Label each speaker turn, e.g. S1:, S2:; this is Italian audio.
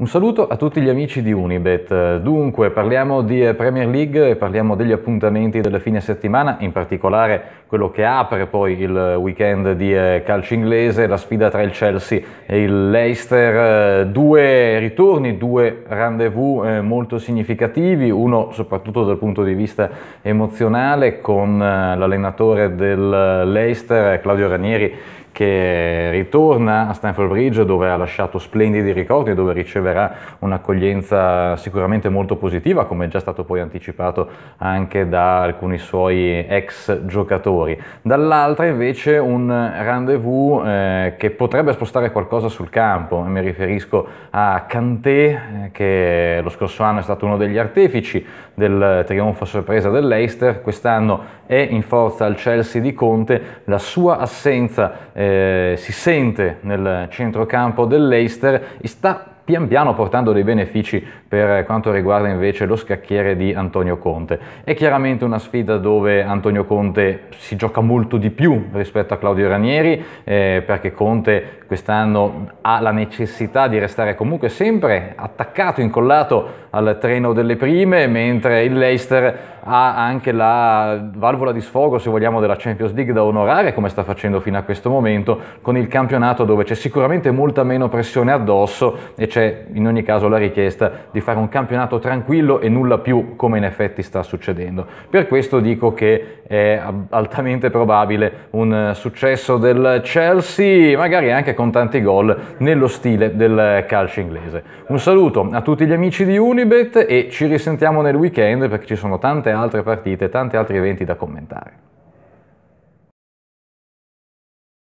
S1: Un saluto a tutti gli amici di Unibet. Dunque, parliamo di eh, Premier League, parliamo degli appuntamenti della fine settimana, in particolare quello che apre poi il weekend di eh, calcio inglese, la sfida tra il Chelsea e il Leicester. Eh, due ritorni, due rendezvous molto significativi, uno soprattutto dal punto di vista emozionale con l'allenatore del Leicester, Claudio Ranieri, che ritorna a Stanford Bridge dove ha lasciato splendidi ricordi, dove riceverà un'accoglienza sicuramente molto positiva, come è già stato poi anticipato anche da alcuni suoi ex giocatori. Dall'altra invece un rendezvous eh, che potrebbe spostare qualcosa sul campo, mi riferisco a Kanté eh, che lo scorso anno è stato uno degli artefici del trionfo a sorpresa dell'Eister, quest'anno è in forza al Chelsea di Conte, la sua assenza eh, eh, si sente nel centrocampo dell'Eister e sta pian piano portando dei benefici per quanto riguarda invece lo scacchiere di Antonio Conte. È chiaramente una sfida dove Antonio Conte si gioca molto di più rispetto a Claudio Ranieri, eh, perché Conte quest'anno ha la necessità di restare comunque sempre attaccato, incollato al treno delle prime, mentre il Leicester ha anche la valvola di sfogo, se vogliamo, della Champions League da onorare, come sta facendo fino a questo momento, con il campionato dove c'è sicuramente molta meno pressione addosso e c'è in ogni caso la richiesta di fare un campionato tranquillo e nulla più come in effetti sta succedendo. Per questo dico che è altamente probabile un successo del Chelsea, magari anche con tanti gol nello stile del calcio inglese. Un saluto a tutti gli amici di Unibet e ci risentiamo nel weekend perché ci sono tante altre altre partite, e tanti altri eventi da commentare.